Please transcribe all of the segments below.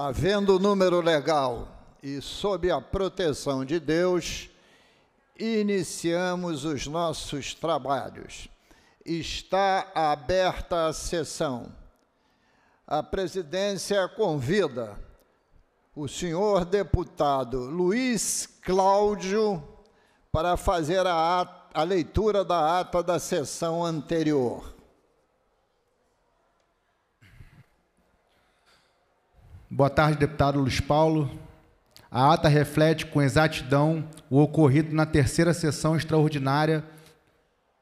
havendo o número legal e sob a proteção de Deus, iniciamos os nossos trabalhos. Está aberta a sessão. A presidência convida o senhor deputado Luiz Cláudio para fazer a, a leitura da ata da sessão anterior. Boa tarde, deputado Luiz Paulo. A ata reflete com exatidão o ocorrido na terceira sessão extraordinária,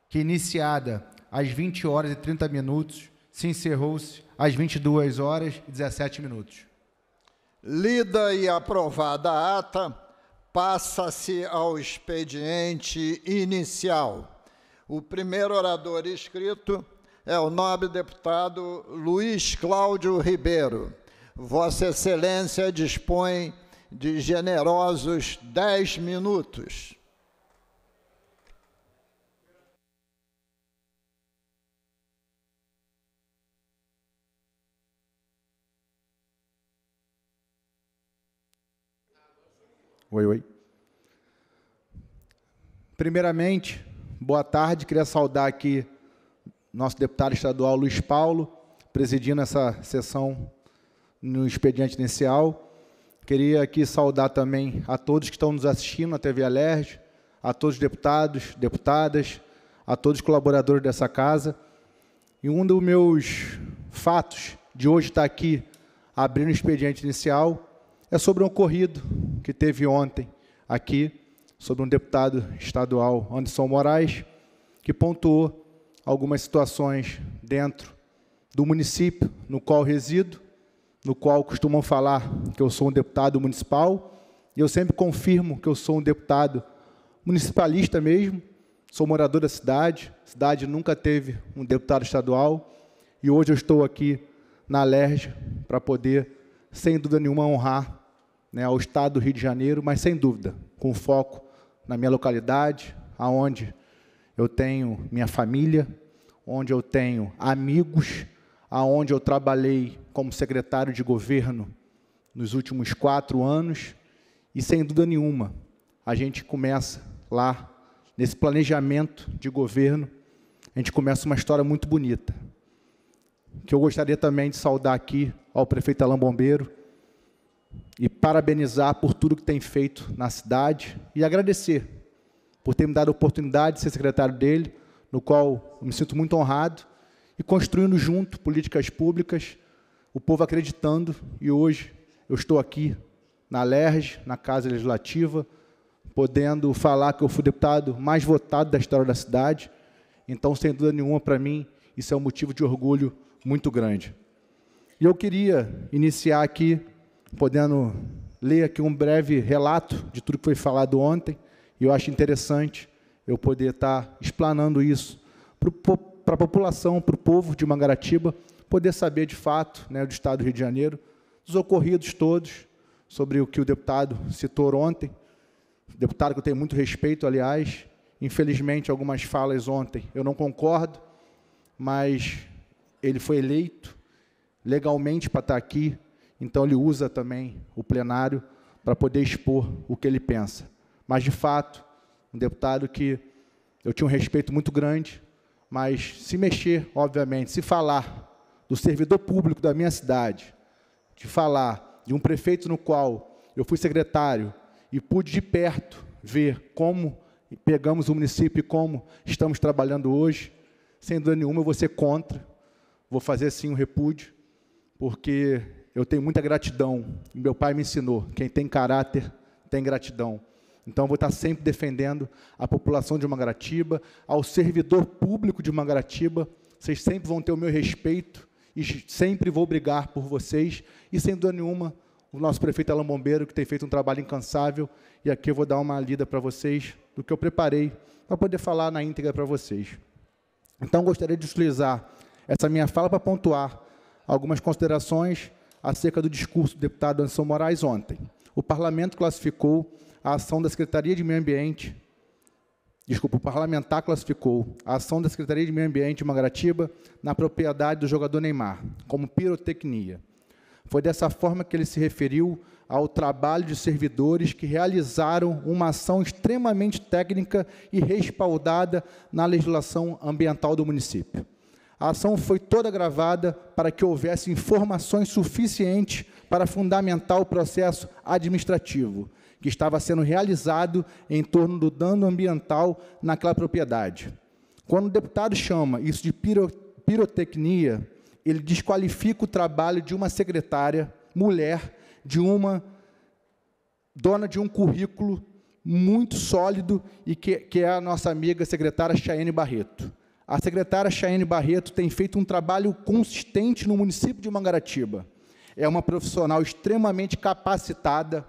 que iniciada às 20 horas e 30 minutos, se encerrou-se às 22 horas e 17 minutos. Lida e aprovada a ata, passa-se ao expediente inicial. O primeiro orador inscrito é o nobre deputado Luiz Cláudio Ribeiro. Vossa Excelência dispõe de generosos dez minutos. Oi, oi. Primeiramente, boa tarde. Queria saudar aqui nosso deputado estadual Luiz Paulo, presidindo essa sessão no expediente inicial. Queria aqui saudar também a todos que estão nos assistindo na TV Alerj, a todos os deputados, deputadas, a todos os colaboradores dessa casa. E um dos meus fatos de hoje estar aqui abrindo o expediente inicial é sobre um ocorrido que teve ontem aqui, sobre um deputado estadual, Anderson Moraes, que pontuou algumas situações dentro do município no qual resido no qual costumam falar que eu sou um deputado municipal, e eu sempre confirmo que eu sou um deputado municipalista mesmo, sou morador da cidade, a cidade nunca teve um deputado estadual, e hoje eu estou aqui na LERJ para poder, sem dúvida nenhuma, honrar né, ao Estado do Rio de Janeiro, mas sem dúvida, com foco na minha localidade, aonde eu tenho minha família, onde eu tenho amigos, aonde eu trabalhei como secretário de governo nos últimos quatro anos, e sem dúvida nenhuma, a gente começa lá, nesse planejamento de governo, a gente começa uma história muito bonita, que eu gostaria também de saudar aqui ao prefeito Alain Bombeiro, e parabenizar por tudo que tem feito na cidade, e agradecer por ter me dado a oportunidade de ser secretário dele, no qual me sinto muito honrado, e construindo junto políticas públicas, o povo acreditando, e hoje eu estou aqui na LERJ, na Casa Legislativa, podendo falar que eu fui o deputado mais votado da história da cidade. Então, sem dúvida nenhuma, para mim, isso é um motivo de orgulho muito grande. E eu queria iniciar aqui, podendo ler aqui um breve relato de tudo que foi falado ontem, e eu acho interessante eu poder estar explanando isso para o para a população, para o povo de Mangaratiba, poder saber de fato, né, do Estado do Rio de Janeiro, dos ocorridos todos, sobre o que o deputado citou ontem, deputado que eu tenho muito respeito, aliás, infelizmente algumas falas ontem eu não concordo, mas ele foi eleito legalmente para estar aqui, então ele usa também o plenário para poder expor o que ele pensa. Mas, de fato, um deputado que eu tinha um respeito muito grande, mas se mexer, obviamente, se falar do servidor público da minha cidade, de falar de um prefeito no qual eu fui secretário e pude de perto ver como pegamos o município e como estamos trabalhando hoje, sem dúvida nenhuma eu vou ser contra, vou fazer sim um repúdio, porque eu tenho muita gratidão, meu pai me ensinou, quem tem caráter tem gratidão. Então, vou estar sempre defendendo a população de Mangaratiba, ao servidor público de Mangaratiba. Vocês sempre vão ter o meu respeito e sempre vou brigar por vocês. E, sem dúvida nenhuma, o nosso prefeito Alan Bombeiro, que tem feito um trabalho incansável. E aqui eu vou dar uma lida para vocês do que eu preparei para poder falar na íntegra para vocês. Então, gostaria de utilizar essa minha fala para pontuar algumas considerações acerca do discurso do deputado Anderson Moraes ontem. O parlamento classificou a ação da Secretaria de Meio Ambiente, desculpa, o parlamentar classificou a ação da Secretaria de Meio Ambiente de Mangaratiba na propriedade do jogador Neymar, como pirotecnia. Foi dessa forma que ele se referiu ao trabalho de servidores que realizaram uma ação extremamente técnica e respaldada na legislação ambiental do município. A ação foi toda gravada para que houvesse informações suficientes para fundamentar o processo administrativo que estava sendo realizado em torno do dano ambiental naquela propriedade. Quando o deputado chama isso de pirotecnia, ele desqualifica o trabalho de uma secretária, mulher, de uma dona de um currículo muito sólido e que, que é a nossa amiga secretária Chayane Barreto. A secretária Chayane Barreto tem feito um trabalho consistente no município de Mangaratiba. É uma profissional extremamente capacitada,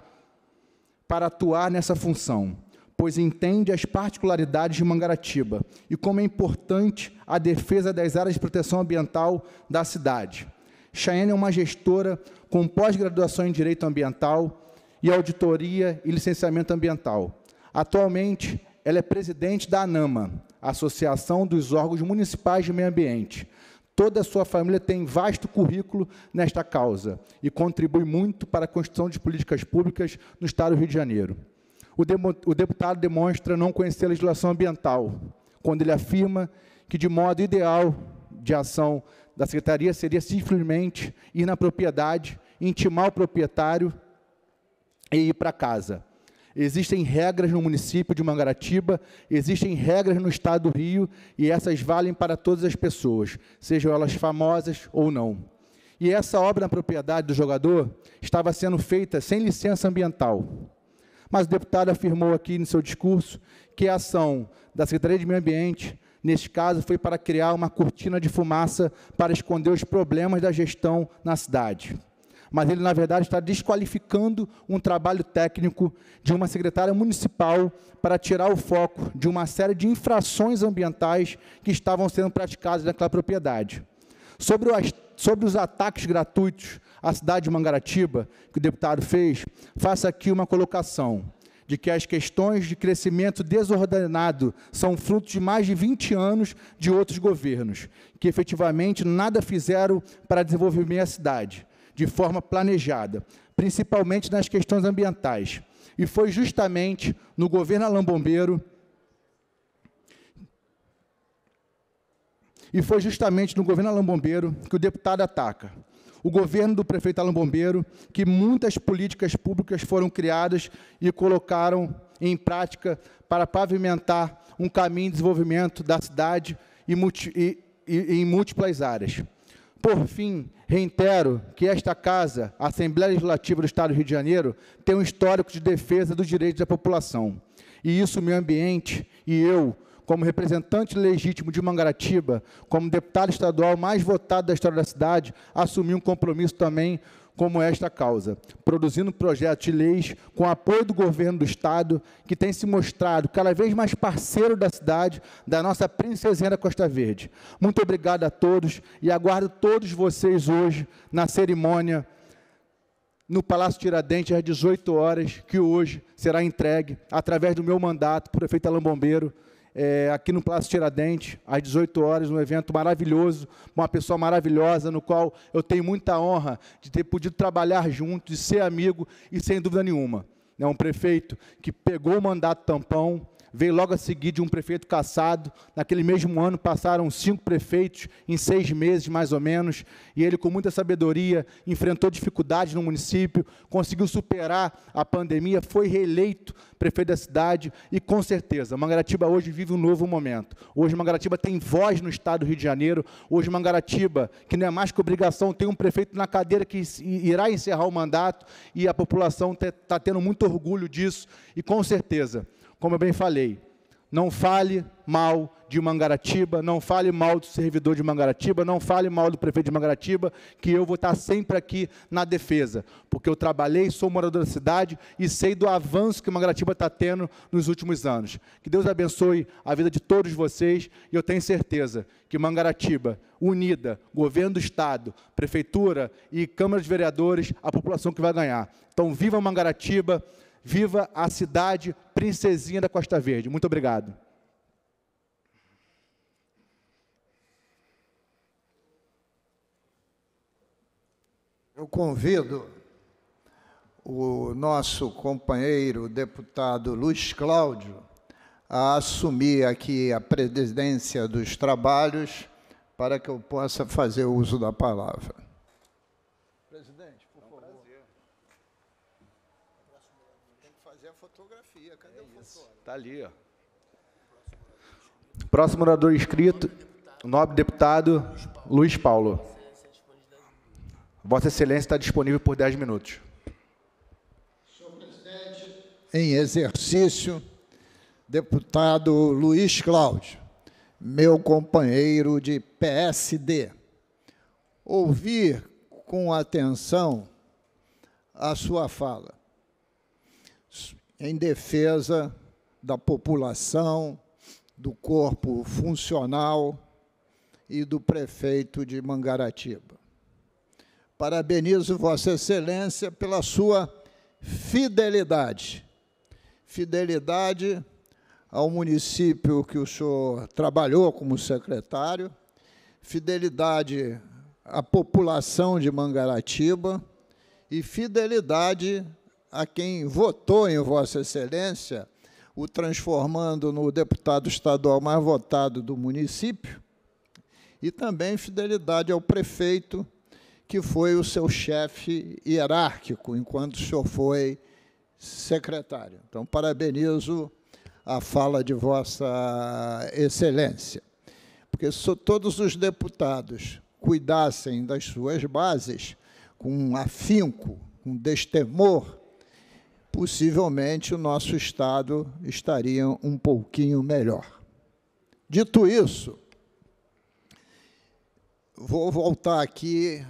para atuar nessa função, pois entende as particularidades de Mangaratiba e como é importante a defesa das áreas de proteção ambiental da cidade. Cheyenne é uma gestora com pós-graduação em Direito Ambiental e Auditoria e Licenciamento Ambiental. Atualmente, ela é presidente da ANAMA, Associação dos Órgãos Municipais de Meio Ambiente, Toda a sua família tem vasto currículo nesta causa e contribui muito para a construção de políticas públicas no Estado do Rio de Janeiro. O, o deputado demonstra não conhecer a legislação ambiental, quando ele afirma que, de modo ideal de ação da secretaria, seria simplesmente ir na propriedade, intimar o proprietário e ir para casa existem regras no município de Mangaratiba, existem regras no estado do Rio, e essas valem para todas as pessoas, sejam elas famosas ou não. E essa obra na propriedade do jogador estava sendo feita sem licença ambiental. Mas o deputado afirmou aqui no seu discurso que a ação da Secretaria de Meio Ambiente, neste caso, foi para criar uma cortina de fumaça para esconder os problemas da gestão na cidade mas ele, na verdade, está desqualificando um trabalho técnico de uma secretária municipal para tirar o foco de uma série de infrações ambientais que estavam sendo praticadas naquela propriedade. Sobre, o, sobre os ataques gratuitos à cidade de Mangaratiba, que o deputado fez, faço aqui uma colocação de que as questões de crescimento desordenado são fruto de mais de 20 anos de outros governos, que efetivamente nada fizeram para desenvolver a cidade de forma planejada, principalmente nas questões ambientais. E foi justamente no governo Alain Bombeiro E foi justamente no governo Alain Bombeiro que o deputado ataca. O governo do prefeito Alain Bombeiro, que muitas políticas públicas foram criadas e colocaram em prática para pavimentar um caminho de desenvolvimento da cidade e, e, e em múltiplas áreas. Por fim, reitero que esta Casa, a Assembleia Legislativa do Estado do Rio de Janeiro, tem um histórico de defesa dos direitos da população. E isso o meio ambiente e eu, como representante legítimo de Mangaratiba, como deputado estadual mais votado da história da cidade, assumi um compromisso também como esta causa, produzindo projetos de leis com apoio do governo do Estado, que tem se mostrado cada vez mais parceiro da cidade, da nossa princesinha da Costa Verde. Muito obrigado a todos e aguardo todos vocês hoje na cerimônia no Palácio Tiradentes, às 18 horas, que hoje será entregue, através do meu mandato, prefeito Alain Bombeiro, é, aqui no Plácio Tiradentes, às 18 horas, um evento maravilhoso, uma pessoa maravilhosa, no qual eu tenho muita honra de ter podido trabalhar junto, de ser amigo e, sem dúvida nenhuma, é um prefeito que pegou o mandato tampão, veio logo a seguir de um prefeito caçado. Naquele mesmo ano passaram cinco prefeitos, em seis meses mais ou menos, e ele, com muita sabedoria, enfrentou dificuldades no município, conseguiu superar a pandemia, foi reeleito prefeito da cidade e, com certeza, Mangaratiba hoje vive um novo momento. Hoje, Mangaratiba tem voz no estado do Rio de Janeiro. Hoje, Mangaratiba, que não é mais que obrigação, tem um prefeito na cadeira que irá encerrar o mandato e a população está tendo muito orgulho disso e, com certeza, como eu bem falei, não fale mal de Mangaratiba, não fale mal do servidor de Mangaratiba, não fale mal do prefeito de Mangaratiba, que eu vou estar sempre aqui na defesa, porque eu trabalhei, sou morador da cidade e sei do avanço que Mangaratiba está tendo nos últimos anos. Que Deus abençoe a vida de todos vocês e eu tenho certeza que Mangaratiba, unida, governo do Estado, prefeitura e Câmara de Vereadores, a população que vai ganhar. Então, viva Mangaratiba! Viva a cidade princesinha da Costa Verde. Muito obrigado. Eu convido o nosso companheiro deputado Luiz Cláudio a assumir aqui a presidência dos trabalhos para que eu possa fazer uso da palavra. fotografia. Cadê é o fotógrafo? Está ali, ó. Próximo orador inscrito, nobre deputado Luiz Paulo. Vossa Excelência está disponível por 10 minutos. Senhor presidente, em exercício, deputado Luiz Cláudio, meu companheiro de PSD. Ouvir com atenção a sua fala em defesa da população, do corpo funcional e do prefeito de Mangaratiba. Parabenizo Vossa Excelência pela sua fidelidade. Fidelidade ao município que o senhor trabalhou como secretário, fidelidade à população de Mangaratiba e fidelidade a quem votou em Vossa Excelência, o transformando no deputado estadual mais votado do município, e também fidelidade ao prefeito, que foi o seu chefe hierárquico enquanto o senhor foi secretário. Então, parabenizo a fala de Vossa Excelência, porque se todos os deputados cuidassem das suas bases com afinco, com destemor, possivelmente o nosso estado estaria um pouquinho melhor. Dito isso, vou voltar aqui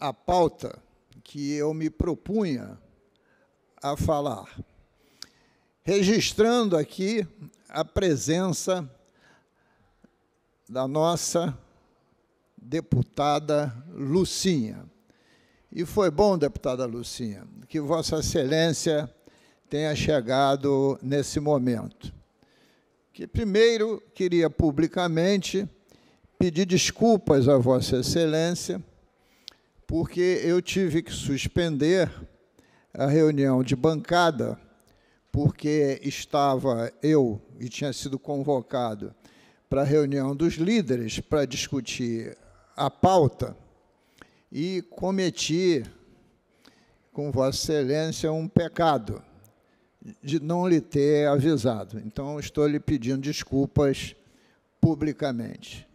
à pauta que eu me propunha a falar, registrando aqui a presença da nossa deputada Lucinha. E foi bom, deputada Lucinha, que Vossa Excelência tenha chegado nesse momento. Que primeiro queria publicamente pedir desculpas a Vossa Excelência, porque eu tive que suspender a reunião de bancada, porque estava eu e tinha sido convocado para a reunião dos líderes para discutir a pauta e cometi com Vossa Excelência um pecado de não lhe ter avisado. Então, estou lhe pedindo desculpas publicamente.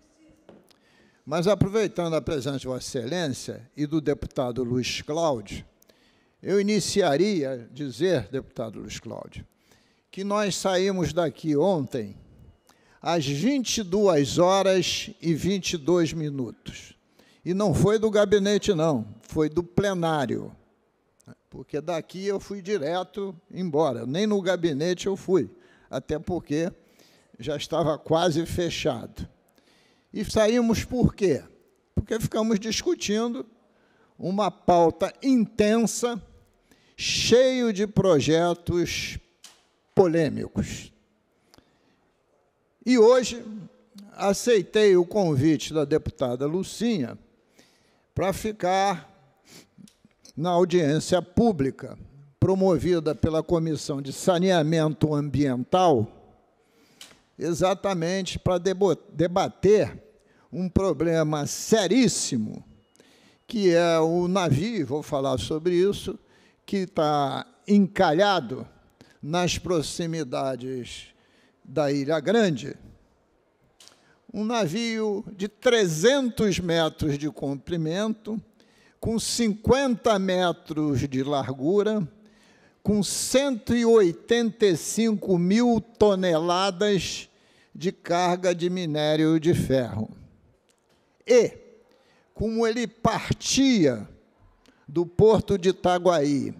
Mas, aproveitando a presença de Vossa Excelência e do deputado Luiz Cláudio, eu iniciaria dizer, deputado Luiz Cláudio, que nós saímos daqui ontem às 22 horas e 22 minutos. E não foi do gabinete, não, foi do plenário. Porque daqui eu fui direto embora, nem no gabinete eu fui, até porque já estava quase fechado. E saímos por quê? Porque ficamos discutindo uma pauta intensa, cheio de projetos polêmicos. E hoje aceitei o convite da deputada Lucinha para ficar na audiência pública promovida pela Comissão de Saneamento Ambiental, exatamente para debater um problema seríssimo, que é o navio, vou falar sobre isso, que está encalhado nas proximidades da Ilha Grande um navio de 300 metros de comprimento, com 50 metros de largura, com 185 mil toneladas de carga de minério de ferro. E, como ele partia do porto de Itaguaí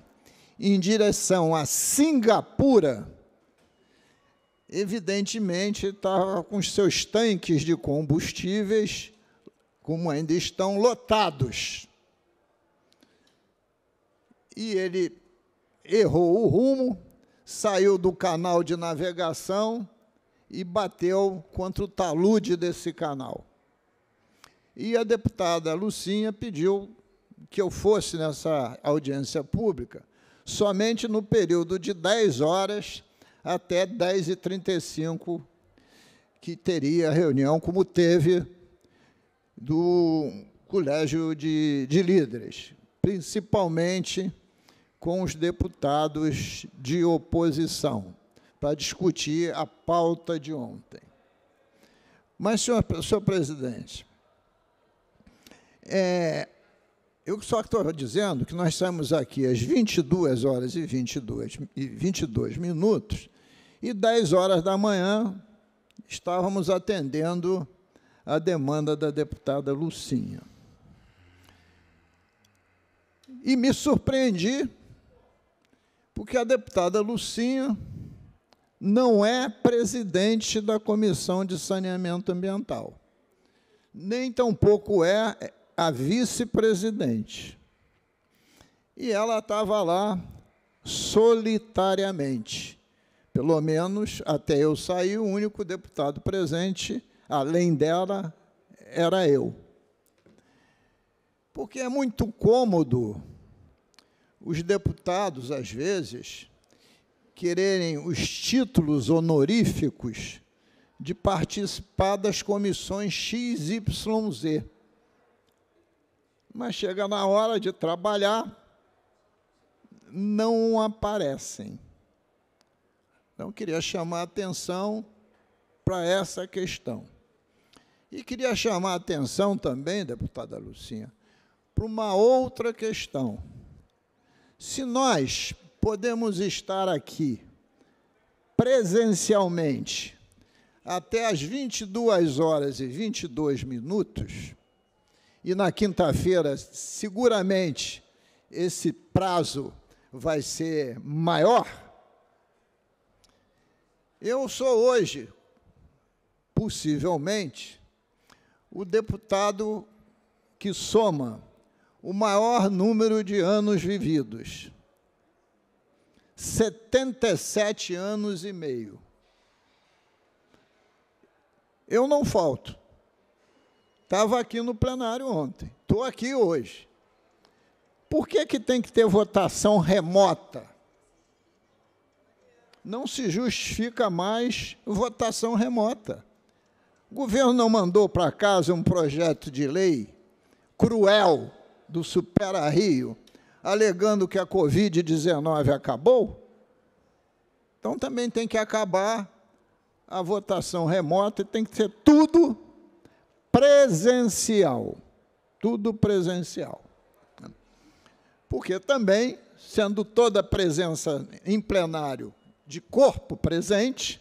em direção a Singapura, evidentemente estava com os seus tanques de combustíveis, como ainda estão, lotados. E ele errou o rumo, saiu do canal de navegação e bateu contra o talude desse canal. E a deputada Lucinha pediu que eu fosse nessa audiência pública somente no período de 10 horas até 10h35, que teria reunião, como teve do Colégio de, de Líderes, principalmente com os deputados de oposição, para discutir a pauta de ontem. Mas, senhor, senhor presidente, é, eu só estou dizendo que nós estamos aqui às 22 horas e 22, e 22 minutos e 10 horas da manhã estávamos atendendo a demanda da deputada Lucinha. E me surpreendi, porque a deputada Lucinha não é presidente da Comissão de Saneamento Ambiental, nem tampouco é a vice-presidente. E ela estava lá solitariamente. Pelo menos até eu sair, o único deputado presente, além dela, era eu. Porque é muito cômodo os deputados, às vezes, quererem os títulos honoríficos de participar das comissões XYZ mas chega na hora de trabalhar, não aparecem. Então, queria chamar a atenção para essa questão. E queria chamar a atenção também, deputada Lucinha, para uma outra questão. Se nós podemos estar aqui presencialmente até às 22 horas e 22 minutos, e na quinta-feira, seguramente, esse prazo vai ser maior. Eu sou hoje, possivelmente, o deputado que soma o maior número de anos vividos. 77 anos e meio. Eu não falto. Estava aqui no plenário ontem, estou aqui hoje. Por que, que tem que ter votação remota? Não se justifica mais votação remota. O governo não mandou para casa um projeto de lei cruel do Supera Rio, alegando que a Covid-19 acabou? Então também tem que acabar a votação remota e tem que ser tudo presencial. Tudo presencial. Porque também, sendo toda presença em plenário de corpo presente,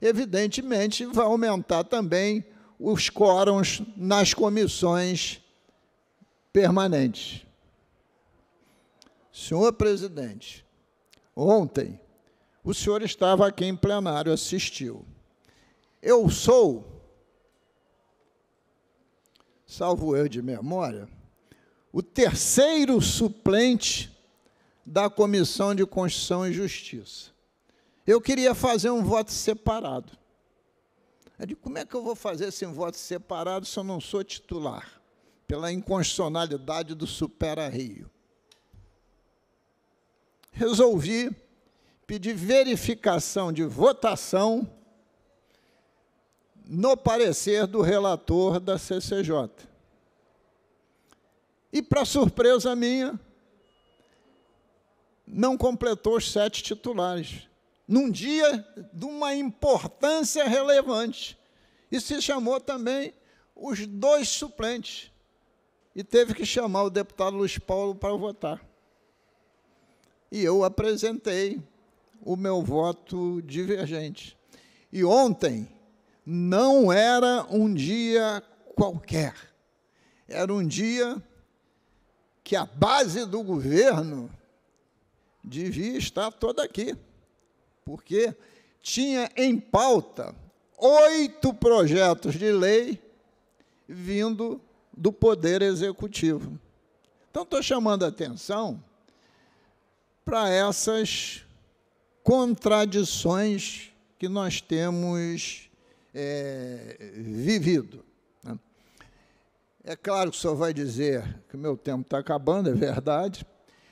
evidentemente vai aumentar também os quórums nas comissões permanentes. Senhor presidente, ontem o senhor estava aqui em plenário, assistiu. Eu sou salvo eu de memória, o terceiro suplente da Comissão de Constituição e Justiça. Eu queria fazer um voto separado. Eu digo, como é que eu vou fazer sem voto separado se eu não sou titular? Pela inconstitucionalidade do Supera Rio. Resolvi pedir verificação de votação no parecer do relator da CCJ. E, para surpresa minha, não completou os sete titulares, num dia de uma importância relevante. E se chamou também os dois suplentes. E teve que chamar o deputado Luiz Paulo para votar. E eu apresentei o meu voto divergente. E ontem, não era um dia qualquer. Era um dia que a base do governo devia estar toda aqui, porque tinha em pauta oito projetos de lei vindo do Poder Executivo. Então, estou chamando a atenção para essas contradições que nós temos é, vivido. Né? É claro que o senhor vai dizer que o meu tempo está acabando, é verdade,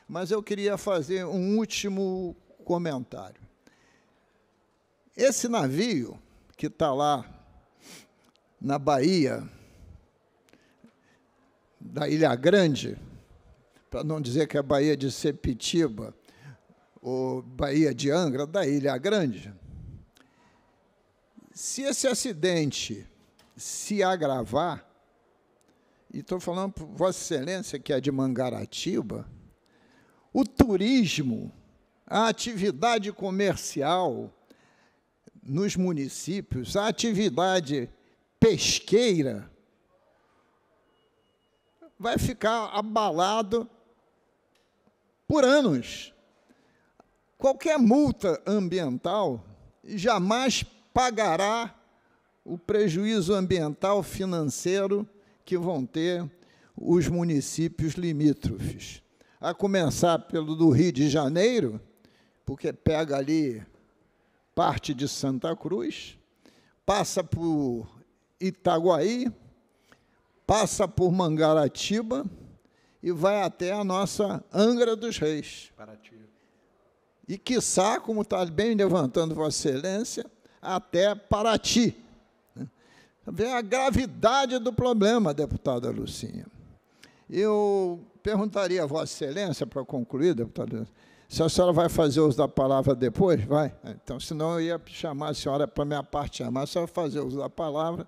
mas eu queria fazer um último comentário. Esse navio que está lá na Bahia, da Ilha Grande, para não dizer que é a Bahia de Sepitiba, ou Bahia de Angra, da Ilha Grande, se esse acidente se agravar, e estou falando para Vossa Excelência, que é de Mangaratiba, o turismo, a atividade comercial nos municípios, a atividade pesqueira, vai ficar abalado por anos. Qualquer multa ambiental jamais pagará o prejuízo ambiental financeiro que vão ter os municípios limítrofes. A começar pelo do Rio de Janeiro, porque pega ali parte de Santa Cruz, passa por Itaguaí, passa por Mangaratiba e vai até a nossa Angra dos Reis. Paraty. E quiçá, como está bem levantando Vossa Excelência, até Paraty. Né? Vê a gravidade do problema, deputada Lucinha. Eu perguntaria a Vossa Excelência, para concluir, deputada, se a senhora vai fazer uso da palavra depois, vai? Então, senão eu ia chamar a senhora para minha parte chamar, a senhora fazer uso da palavra.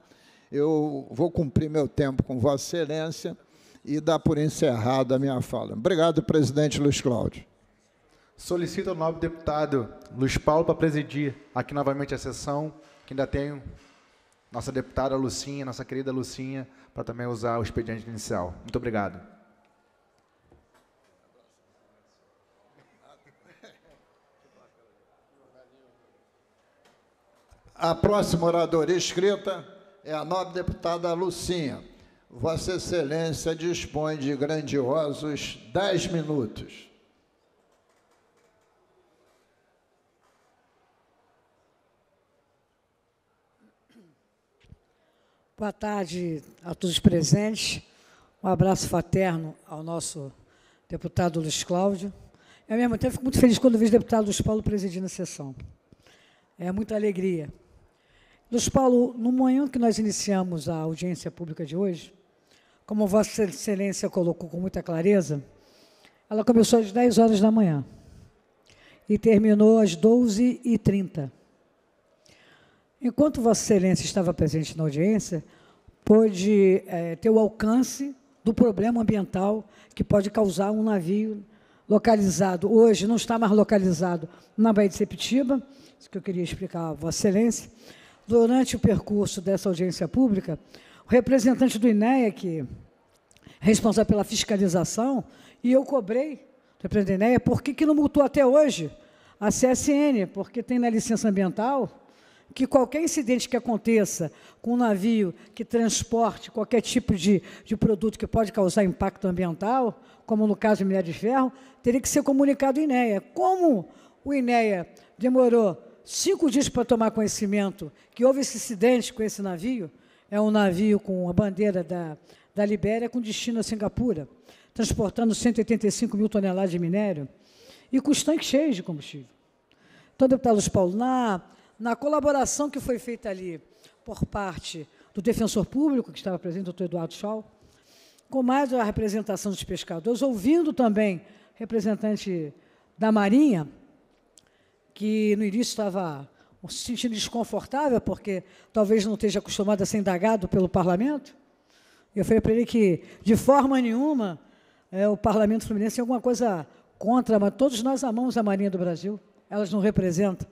Eu vou cumprir meu tempo com Vossa Excelência e dar por encerrada a minha fala. Obrigado, presidente Luiz Cláudio. Solicito ao nobre deputado Luiz Paulo para presidir aqui novamente a sessão, que ainda tem nossa deputada Lucinha, nossa querida Lucinha, para também usar o expediente inicial. Muito obrigado. A próxima oradora escrita é a nobre deputada Lucinha. Vossa Excelência dispõe de grandiosos dez minutos. Boa tarde a todos os presentes. Um abraço fraterno ao nosso deputado Luiz Cláudio. Eu, ao mesmo tempo, fico muito feliz quando vejo o deputado Luiz Paulo presidindo a sessão. É muita alegria. Luiz Paulo, no momento que nós iniciamos a audiência pública de hoje, como Vossa Excelência colocou com muita clareza, ela começou às 10 horas da manhã e terminou às 12h30. Enquanto Vossa Excelência estava presente na audiência, pôde é, ter o alcance do problema ambiental que pode causar um navio localizado, hoje não está mais localizado na Baía de Sepitiba, isso que eu queria explicar a Vossa Excelência. Durante o percurso dessa audiência pública, o representante do INEA, que responsável pela fiscalização, e eu cobrei do representante do INEA por que, que não multou até hoje a CSN, porque tem na licença ambiental que qualquer incidente que aconteça com um navio que transporte qualquer tipo de, de produto que pode causar impacto ambiental, como no caso de minério de ferro, teria que ser comunicado ao INEA. Como o INEA demorou cinco dias para tomar conhecimento que houve esse incidente com esse navio, é um navio com a bandeira da, da Libéria com destino a Singapura, transportando 185 mil toneladas de minério e com os tanques cheios de combustível. Então, deputado Luiz Paulo, na na colaboração que foi feita ali por parte do defensor público, que estava presente, o doutor Eduardo Schau, com mais a representação dos pescadores, ouvindo também representante da Marinha, que no início estava se sentindo desconfortável, porque talvez não esteja acostumado a ser indagado pelo parlamento. Eu falei para ele que, de forma nenhuma, é, o parlamento fluminense tem é alguma coisa contra, mas todos nós amamos a Marinha do Brasil, elas não representam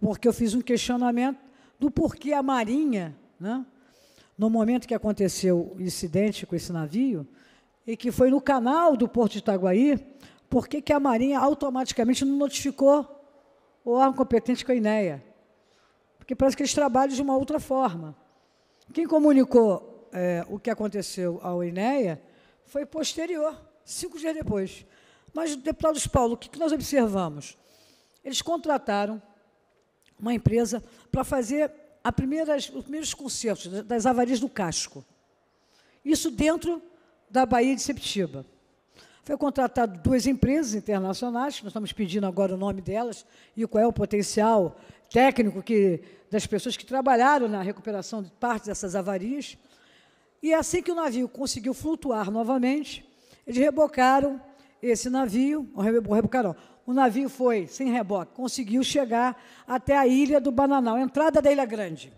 porque eu fiz um questionamento do porquê a Marinha, né, no momento que aconteceu o incidente com esse navio, e que foi no canal do Porto de Itaguaí, por que, que a Marinha automaticamente não notificou o órgão competente com a INEA? Porque parece que eles trabalham de uma outra forma. Quem comunicou é, o que aconteceu ao INEA foi posterior, cinco dias depois. Mas, deputado Paulo, o que nós observamos? Eles contrataram uma empresa para fazer a os primeiros concertos das avarias do casco. Isso dentro da Baía de Septiba. Foi contratado duas empresas internacionais, que nós estamos pedindo agora o nome delas e qual é o potencial técnico que, das pessoas que trabalharam na recuperação de parte dessas avarias. E assim que o navio conseguiu flutuar novamente, eles rebocaram esse navio, ou rebocaram, o navio foi sem reboque, conseguiu chegar até a ilha do Bananal, entrada da Ilha Grande.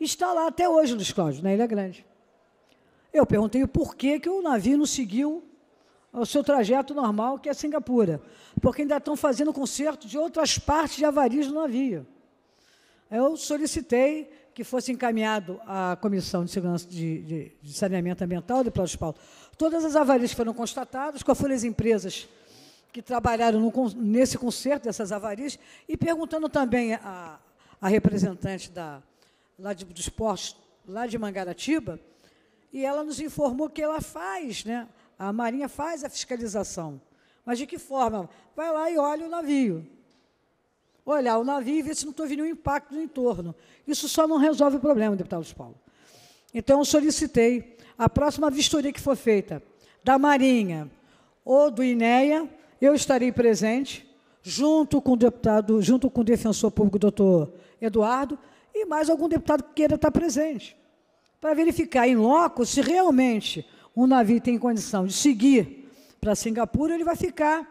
Está lá até hoje, Luiz Cláudio, na Ilha Grande. Eu perguntei por que, que o navio não seguiu o seu trajeto normal, que é Singapura, porque ainda estão fazendo conserto de outras partes de avarias do navio. Eu solicitei que fosse encaminhado à Comissão de Segurança de, de, de Saneamento Ambiental de Planos Paulo. Todas as avarias foram constatadas, quais foram as empresas que trabalharam no, nesse concerto dessas avarias, e perguntando também a, a representante da, lá de, dos postos, lá de Mangaratiba, e ela nos informou que ela faz, né? a Marinha faz a fiscalização. Mas de que forma? Vai lá e olha o navio. Olhar o navio e ver se não houve nenhum impacto no entorno. Isso só não resolve o problema, deputado Luiz Paulo. Então, eu solicitei a próxima vistoria que for feita da Marinha ou do INEA, eu estarei presente, junto com o deputado, junto com o defensor público, doutor Eduardo, e mais algum deputado que queira estar presente, para verificar em loco se realmente o navio tem condição de seguir para Singapura, ele vai ficar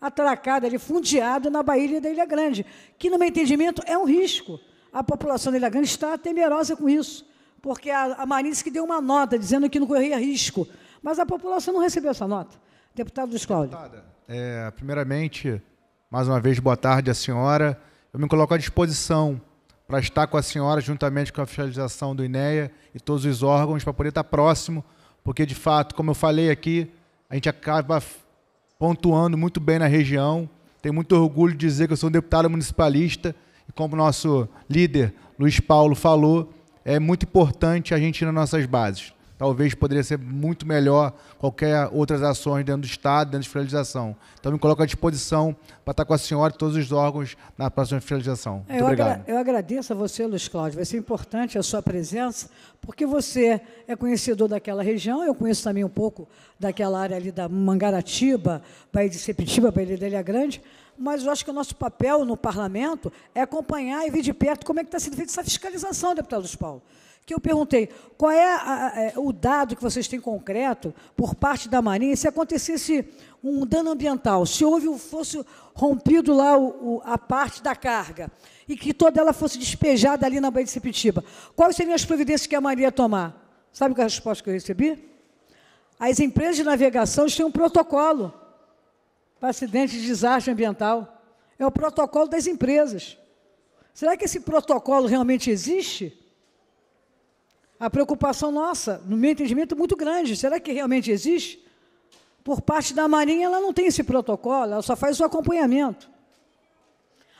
atracado, ele fundeado na baía da Ilha Grande, que, no meu entendimento, é um risco. A população da Ilha Grande está temerosa com isso, porque a, a Marins que deu uma nota dizendo que não corria risco, mas a população não recebeu essa nota. Deputado Luiz Cláudio. Deputada. É, primeiramente, mais uma vez, boa tarde à senhora. Eu me coloco à disposição para estar com a senhora, juntamente com a fiscalização do INEA e todos os órgãos, para poder estar próximo, porque, de fato, como eu falei aqui, a gente acaba pontuando muito bem na região. Tenho muito orgulho de dizer que eu sou um deputado municipalista e, como o nosso líder Luiz Paulo falou, é muito importante a gente ir nas nossas bases talvez poderia ser muito melhor qualquer outras ações dentro do Estado, dentro de fiscalização. Então me coloco à disposição para estar com a senhora e todos os órgãos na próxima fiscalização. Muito eu obrigado. Agra eu agradeço a você, Luiz Cláudio. Vai ser importante a sua presença, porque você é conhecedor daquela região, eu conheço também um pouco daquela área ali da Mangaratiba, Baía de Sepitiba, Baía de Ilha Grande, mas eu acho que o nosso papel no parlamento é acompanhar e ver de perto como é que está sendo feita essa fiscalização, deputado Luiz Paulo que eu perguntei qual é, a, a, é, o dado que vocês têm concreto por parte da Marinha se acontecesse um dano ambiental, se houve fosse rompido lá o, o, a parte da carga e que toda ela fosse despejada ali na Baía de Sepitiba, quais seriam as providências que a Marinha tomar? Sabe qual é a resposta que eu recebi? As empresas de navegação têm um protocolo para acidente de desastre ambiental. É o protocolo das empresas. Será que esse protocolo realmente existe? a preocupação nossa, no meu entendimento, é muito grande. Será que realmente existe? Por parte da Marinha, ela não tem esse protocolo, ela só faz o acompanhamento.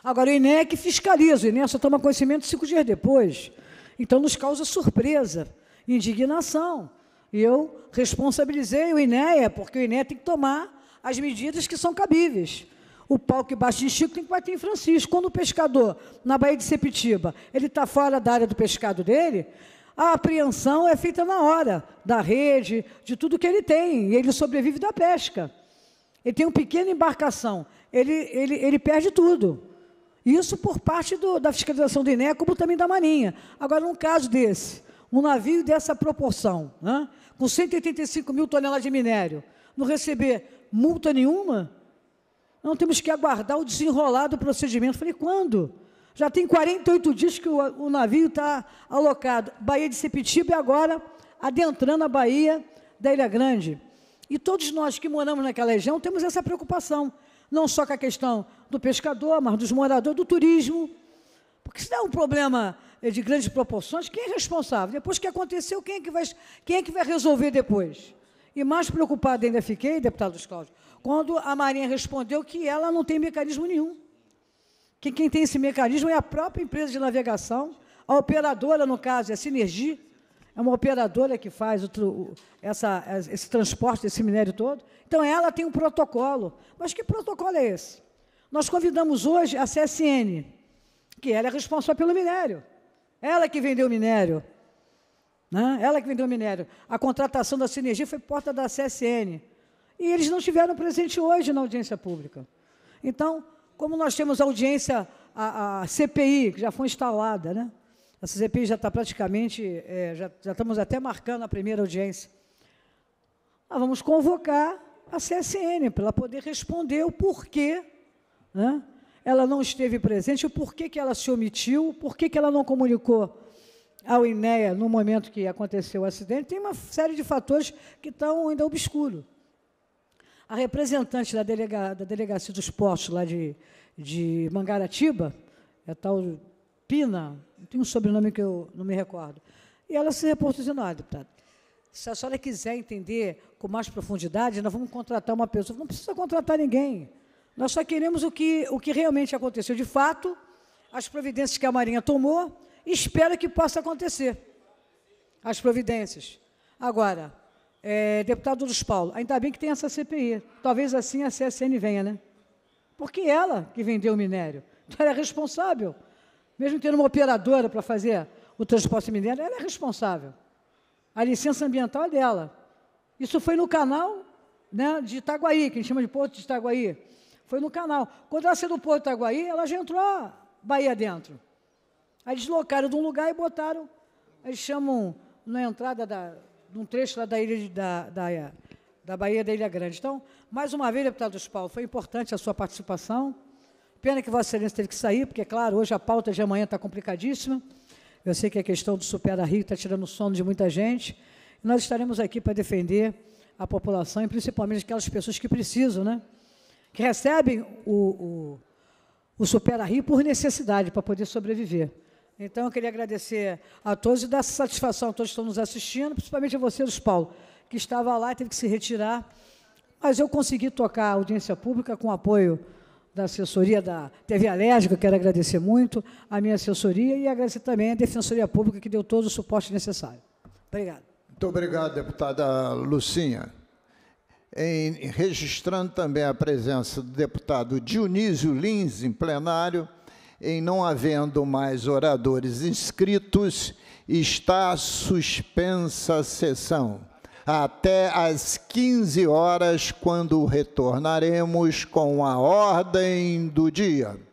Agora, o INEC é fiscaliza, o INEC só toma conhecimento cinco dias depois. Então, nos causa surpresa, indignação. E eu responsabilizei o INEA, é porque o INEA tem que tomar as medidas que são cabíveis. O pau que bate em Chico tem que bater em Francisco. Quando o pescador, na Baía de Sepitiba, ele está fora da área do pescado dele, a apreensão é feita na hora, da rede, de tudo que ele tem. E ele sobrevive da pesca. Ele tem uma pequena embarcação, ele, ele, ele perde tudo. Isso por parte do, da fiscalização do INE, como também da Marinha. Agora, num caso desse, um navio dessa proporção, né, com 185 mil toneladas de minério, não receber multa nenhuma, não temos que aguardar o desenrolar do procedimento. Falei, quando? Já tem 48 dias que o, o navio está alocado. Baía de Sepitiba e é agora adentrando a Bahia da Ilha Grande. E todos nós que moramos naquela região temos essa preocupação. Não só com a questão do pescador, mas dos moradores, do turismo. Porque se é um problema eh, de grandes proporções, quem é responsável? Depois que aconteceu, quem é que vai, quem é que vai resolver depois? E mais preocupado ainda fiquei, deputado Cláudio, quando a Marinha respondeu que ela não tem mecanismo nenhum que quem tem esse mecanismo é a própria empresa de navegação, a operadora, no caso, é a Sinergia, é uma operadora que faz outro, essa, esse transporte desse minério todo. Então, ela tem um protocolo. Mas que protocolo é esse? Nós convidamos hoje a CSN, que ela é responsável pelo minério. Ela que vendeu o minério. Né? Ela que vendeu o minério. A contratação da Sinergia foi porta da CSN. E eles não estiveram presentes hoje na audiência pública. Então, como nós temos audiência, a, a CPI, que já foi instalada, né? Essa CPI já está praticamente, é, já, já estamos até marcando a primeira audiência. Nós vamos convocar a CSN para ela poder responder o porquê né? ela não esteve presente, o porquê que ela se omitiu, o porquê que ela não comunicou ao INEA no momento que aconteceu o acidente. Tem uma série de fatores que estão ainda obscuros a representante da, delega, da Delegacia dos postos lá de, de Mangaratiba, é tal Pina, tem um sobrenome que eu não me recordo, e ela se reportou dizendo, ah, deputado, se a senhora quiser entender com mais profundidade, nós vamos contratar uma pessoa. Não precisa contratar ninguém. Nós só queremos o que, o que realmente aconteceu de fato, as providências que a Marinha tomou, e espero que possa acontecer. As providências. Agora, é, deputado Luiz Paulo, ainda bem que tem essa CPI. Talvez assim a CSN venha, né? Porque ela que vendeu o minério. Então ela é responsável. Mesmo tendo uma operadora para fazer o transporte minério, ela é responsável. A licença ambiental é dela. Isso foi no canal né, de Itaguaí, que a gente chama de Porto de Itaguaí. Foi no canal. Quando ela saiu do Porto de Itaguaí, ela já entrou a Bahia dentro. Aí deslocaram de um lugar e botaram, eles chamam na entrada da, num trecho lá da ilha de, da, da, da Bahia da Ilha Grande. Então, mais uma vez, deputado dos Paulo, foi importante a sua participação. Pena que Vossa Excelência teve que sair, porque, é claro, hoje a pauta de amanhã está complicadíssima. Eu sei que a questão do Supera Rio está tirando o sono de muita gente. nós estaremos aqui para defender a população e principalmente aquelas pessoas que precisam, né? que recebem o, o, o Supera Rio por necessidade, para poder sobreviver. Então, eu queria agradecer a todos e dar satisfação a todos que estão nos assistindo, principalmente a você, Luiz Paulo, que estava lá e teve que se retirar. Mas eu consegui tocar a audiência pública com o apoio da assessoria da TV Alérgica, quero agradecer muito a minha assessoria e agradecer também a Defensoria Pública, que deu todo o suporte necessário. Obrigado. Muito obrigado, deputada Lucinha. Em, registrando também a presença do deputado Dionísio Lins, em plenário, em não havendo mais oradores inscritos, está suspensa a sessão até às 15 horas, quando retornaremos com a ordem do dia.